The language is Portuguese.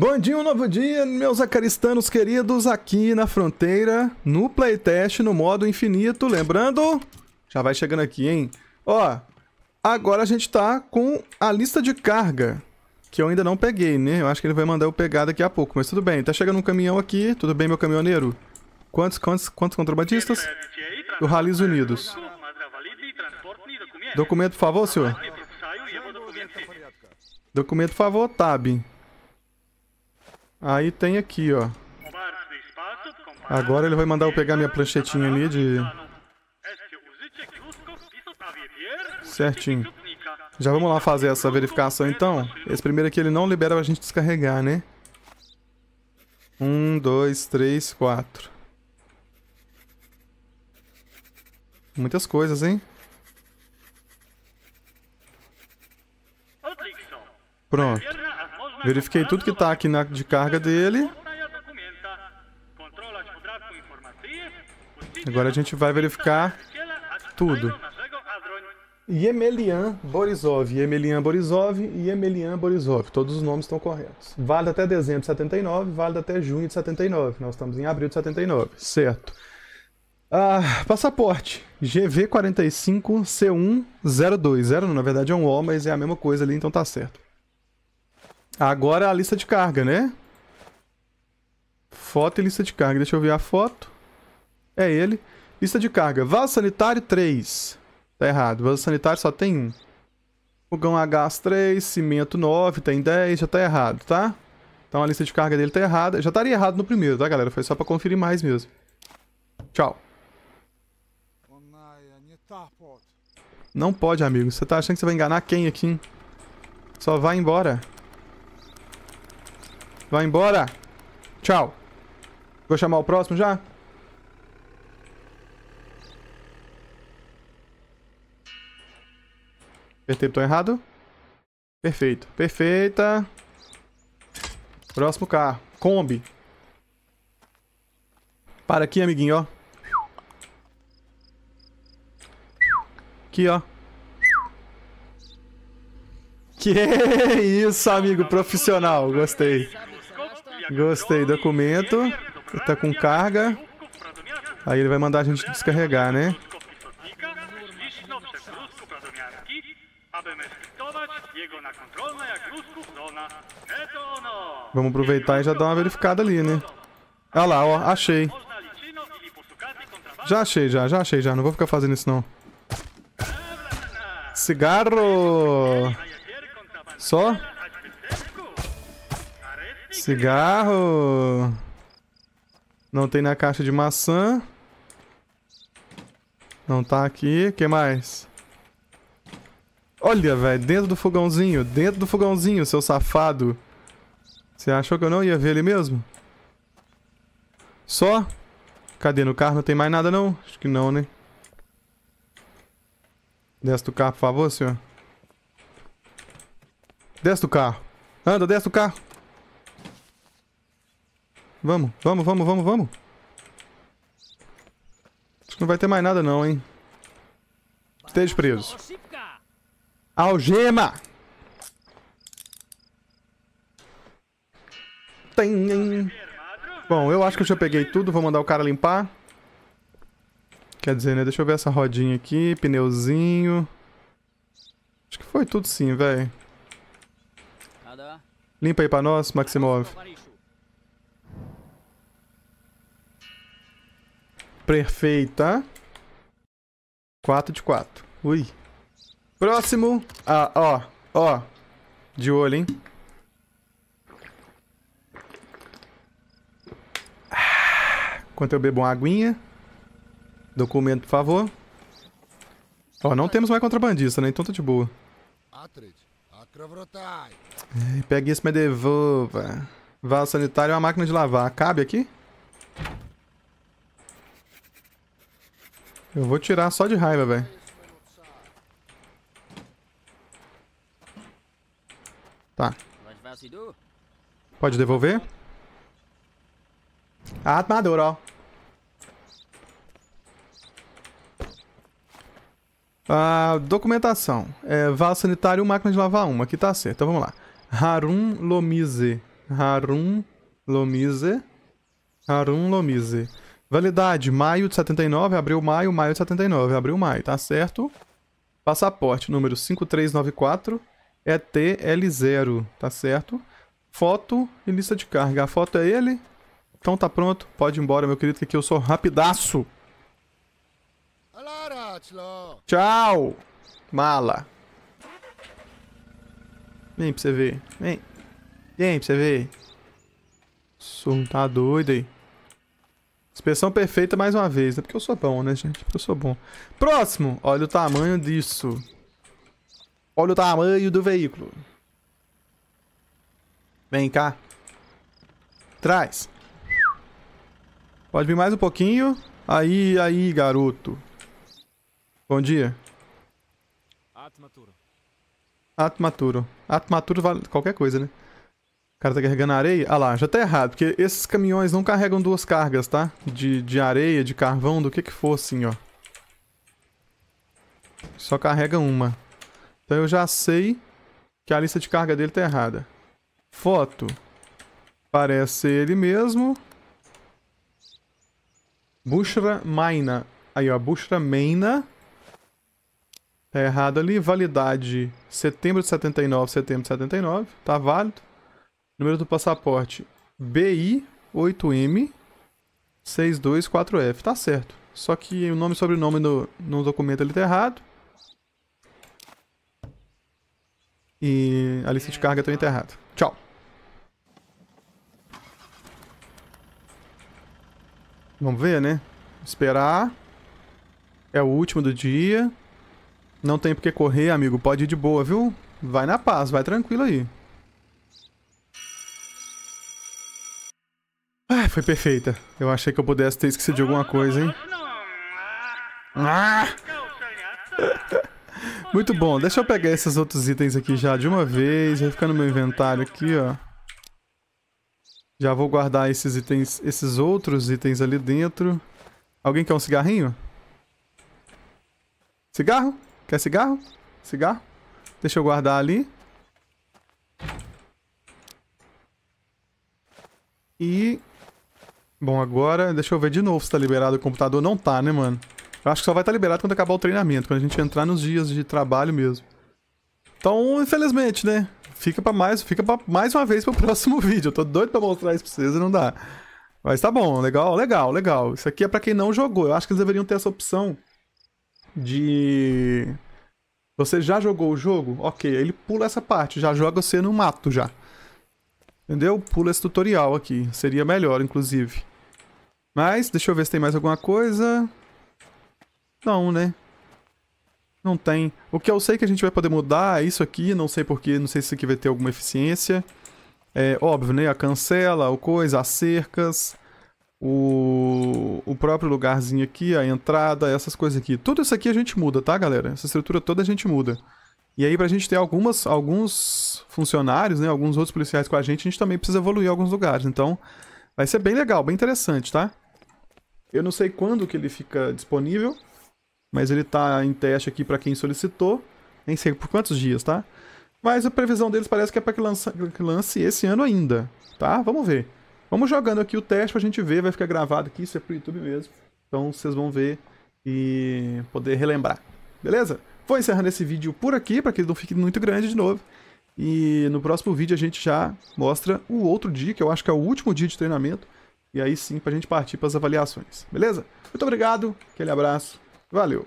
Bom dia, um novo dia, meus acaristanos queridos, aqui na fronteira, no playtest, no modo infinito. Lembrando, já vai chegando aqui, hein? Ó, agora a gente tá com a lista de carga, que eu ainda não peguei, né? Eu acho que ele vai mandar eu pegar daqui a pouco, mas tudo bem. Tá chegando um caminhão aqui, tudo bem, meu caminhoneiro? Quantos, quantos, quantos contrabandistas? O Ralis Unidos. Documento, por favor, senhor. Documento, por favor, Tab. Aí tem aqui, ó. Agora ele vai mandar eu pegar minha pranchetinha ali de... Certinho. Já vamos lá fazer essa verificação, então. Esse primeiro aqui ele não libera pra gente descarregar, né? Um, dois, três, quatro. Muitas coisas, hein? Pronto. Verifiquei tudo que está aqui na, de carga dele. Agora a gente vai verificar tudo. Yemelian Borisov, Yemelian Borisov e Yemelian Borisov. Todos os nomes estão corretos. Válido até dezembro de 79, válido até junho de 79. Nós estamos em abril de 79, certo. Ah, passaporte. GV45C102. Zero, na verdade é um O, mas é a mesma coisa ali, então tá certo. Agora a lista de carga, né? Foto e lista de carga. Deixa eu ver a foto. É ele. Lista de carga. Vaso sanitário 3. Tá errado. Vaso sanitário só tem um. Fogão a gás 3, cimento 9, tem 10. Já tá errado, tá? Então a lista de carga dele tá errada. Já estaria errado no primeiro, tá, galera? Foi só pra conferir mais mesmo. Tchau. Não pode, amigo. Você tá achando que você vai enganar quem aqui, hein? Só vai embora. Vai embora. Tchau. Vou chamar o próximo já? Apertei o botão errado. Perfeito. Perfeita. Próximo carro. Kombi. Para aqui, amiguinho, ó. Aqui, ó. Que isso, amigo profissional. Gostei. Gostei, documento. Tá com carga. Aí ele vai mandar a gente descarregar, né? Vamos aproveitar e já dar uma verificada ali, né? Ah lá, ó, achei. Já achei, já, já achei, já. Não vou ficar fazendo isso, não. Cigarro! Só? Cigarro! Não tem na caixa de maçã. Não tá aqui. O que mais? Olha, velho, dentro do fogãozinho. Dentro do fogãozinho, seu safado. Você achou que eu não ia ver ele mesmo? Só? Cadê? No carro não tem mais nada, não? Acho que não, né? Desce do carro, por favor, senhor. Desce do carro. Anda, desce do carro. Vamos, vamos, vamos, vamos, vamos. Acho que não vai ter mais nada não, hein. Esteja preso. Algema! Tem. Bom, eu acho que eu já peguei tudo. Vou mandar o cara limpar. Quer dizer, né? Deixa eu ver essa rodinha aqui. Pneuzinho. Acho que foi tudo sim, velho. Limpa aí pra nós, Maximov. Perfeita. 4 de 4. Ui. Próximo. Ah, ó. Ó. De olho, hein? enquanto ah, eu bebo uma aguinha. Documento, por favor. Ó, não temos mais contrabandista, né? Então tá de boa. pega isso, me devolva. Vaso sanitário é uma máquina de lavar. Cabe aqui? Eu vou tirar só de raiva, velho. Tá. Pode devolver? A ah, armadura, ó. A ah, documentação. É, vaso sanitário, máquina de lavar uma. Aqui tá certo. Então vamos lá. Harun Lomise. Harun Lomise. Harun Lomise. Validade, maio de 79, abriu maio, maio de 79, abriu maio, tá certo? Passaporte, número 5394, ETL0, tá certo? Foto e lista de carga. A foto é ele. Então tá pronto, pode ir embora, meu querido, que aqui eu sou rapidaço. Tchau, mala. Vem pra você ver, vem. Vem pra você ver. Sou, tá doido aí. Inspeção perfeita mais uma vez, né? Porque eu sou bom, né, gente? Porque eu sou bom. Próximo! Olha o tamanho disso. Olha o tamanho do veículo. Vem cá. Traz. Pode vir mais um pouquinho. Aí, aí, garoto. Bom dia. Atmaturo. Atmaturo. Atmaturo vale qualquer coisa, né? cara tá carregando areia. Ah lá, já tá errado, porque esses caminhões não carregam duas cargas, tá? De, de areia, de carvão, do que que for, assim, ó. Só carrega uma. Então eu já sei que a lista de carga dele tá errada. Foto. Parece ele mesmo. Bushra Maina. Aí, ó, Bushra Maina. Tá errado ali. Validade, setembro de 79, setembro de 79. Tá válido. Número do passaporte BI8M 624F. Tá certo. Só que o nome e sobrenome do, no documento ali tá errado. E a lista de carga também tá errada. Tchau. Vamos ver, né? Esperar. É o último do dia. Não tem porque correr, amigo. Pode ir de boa, viu? Vai na paz, vai tranquilo aí. foi perfeita. Eu achei que eu pudesse ter esquecido de alguma coisa, hein? Ah! Muito bom. Deixa eu pegar esses outros itens aqui já de uma vez. Vai ficar no meu inventário aqui, ó. Já vou guardar esses itens, esses outros itens ali dentro. Alguém quer um cigarrinho? Cigarro? Quer cigarro? Cigarro? Deixa eu guardar ali. E Bom, agora, deixa eu ver de novo se tá liberado o computador. Não tá, né, mano? Eu acho que só vai estar tá liberado quando acabar o treinamento, quando a gente entrar nos dias de trabalho mesmo. Então, infelizmente, né? Fica para mais, fica para mais uma vez pro próximo vídeo. Eu tô doido para mostrar isso pra vocês e não dá. Mas tá bom, legal, legal, legal. Isso aqui é para quem não jogou. Eu acho que eles deveriam ter essa opção de você já jogou o jogo? OK, ele pula essa parte, já joga você no mato já. Entendeu? Pula esse tutorial aqui. Seria melhor, inclusive. Mas, deixa eu ver se tem mais alguma coisa. Não, né? Não tem. O que eu sei é que a gente vai poder mudar é isso aqui, não sei porquê, não sei se isso aqui vai ter alguma eficiência. É óbvio, né? A cancela, o coisa, as cercas, o, o próprio lugarzinho aqui, a entrada, essas coisas aqui. Tudo isso aqui a gente muda, tá, galera? Essa estrutura toda a gente muda. E aí, pra gente ter algumas, alguns funcionários, né? Alguns outros policiais com a gente, a gente também precisa evoluir alguns lugares. Então, vai ser bem legal, bem interessante, tá? Eu não sei quando que ele fica disponível, mas ele está em teste aqui para quem solicitou. Nem sei por quantos dias, tá? Mas a previsão deles parece que é para que, que lance esse ano ainda, tá? Vamos ver. Vamos jogando aqui o teste pra gente ver, vai ficar gravado aqui, isso é pro YouTube mesmo. Então vocês vão ver e poder relembrar. Beleza? Vou encerrando esse vídeo por aqui, para que ele não fique muito grande de novo. E no próximo vídeo a gente já mostra o outro dia, que eu acho que é o último dia de treinamento. E aí sim, para a gente partir para as avaliações, beleza? Muito obrigado, aquele abraço, valeu!